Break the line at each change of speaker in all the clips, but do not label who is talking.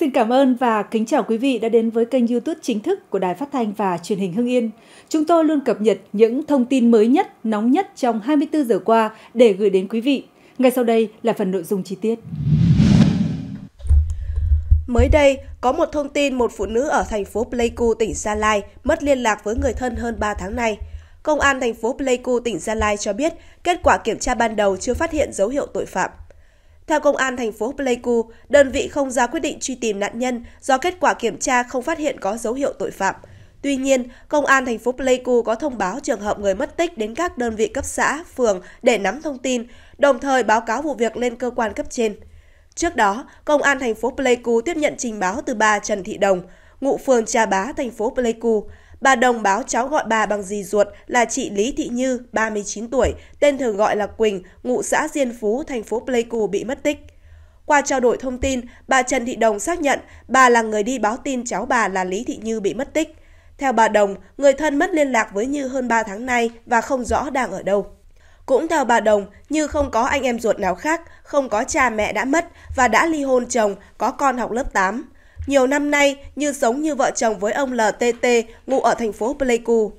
Xin cảm ơn và kính chào quý vị đã đến với kênh YouTube chính thức của Đài Phát thanh và Truyền hình Hưng Yên. Chúng tôi luôn cập nhật những thông tin mới nhất, nóng nhất trong 24 giờ qua để gửi đến quý vị. Ngay sau đây là phần nội dung chi tiết.
Mới đây, có một thông tin một phụ nữ ở thành phố Pleiku, tỉnh Gia Lai mất liên lạc với người thân hơn 3 tháng nay. Công an thành phố Pleiku, tỉnh Gia Lai cho biết kết quả kiểm tra ban đầu chưa phát hiện dấu hiệu tội phạm. Theo Công an thành phố Pleiku, đơn vị không ra quyết định truy tìm nạn nhân do kết quả kiểm tra không phát hiện có dấu hiệu tội phạm. Tuy nhiên, Công an thành phố Pleiku có thông báo trường hợp người mất tích đến các đơn vị cấp xã, phường để nắm thông tin, đồng thời báo cáo vụ việc lên cơ quan cấp trên. Trước đó, Công an thành phố Pleiku tiếp nhận trình báo từ bà Trần Thị Đồng, ngụ phường Trà Bá, thành phố Pleiku. Bà Đồng báo cháu gọi bà bằng dì ruột là chị Lý Thị Như, 39 tuổi, tên thường gọi là Quỳnh, ngụ xã Diên Phú, thành phố Pleiku bị mất tích. Qua trao đổi thông tin, bà Trần Thị Đồng xác nhận bà là người đi báo tin cháu bà là Lý Thị Như bị mất tích. Theo bà Đồng, người thân mất liên lạc với Như hơn 3 tháng nay và không rõ đang ở đâu. Cũng theo bà Đồng, Như không có anh em ruột nào khác, không có cha mẹ đã mất và đã ly hôn chồng, có con học lớp 8. Nhiều năm nay, Như sống như vợ chồng với ông LTT, ngụ ở thành phố Pleiku.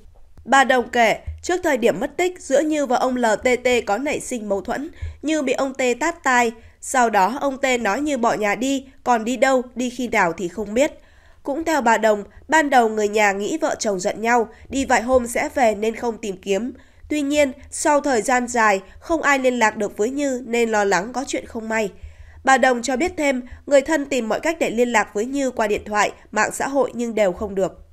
Bà Đồng kể, trước thời điểm mất tích, giữa Như và ông LTT có nảy sinh mâu thuẫn. Như bị ông T tát tai, sau đó ông T nói Như bỏ nhà đi, còn đi đâu, đi khi nào thì không biết. Cũng theo bà Đồng, ban đầu người nhà nghĩ vợ chồng giận nhau, đi vài hôm sẽ về nên không tìm kiếm. Tuy nhiên, sau thời gian dài, không ai liên lạc được với Như nên lo lắng có chuyện không may. Bà Đồng cho biết thêm, người thân tìm mọi cách để liên lạc với Như qua điện thoại, mạng xã hội nhưng đều không được.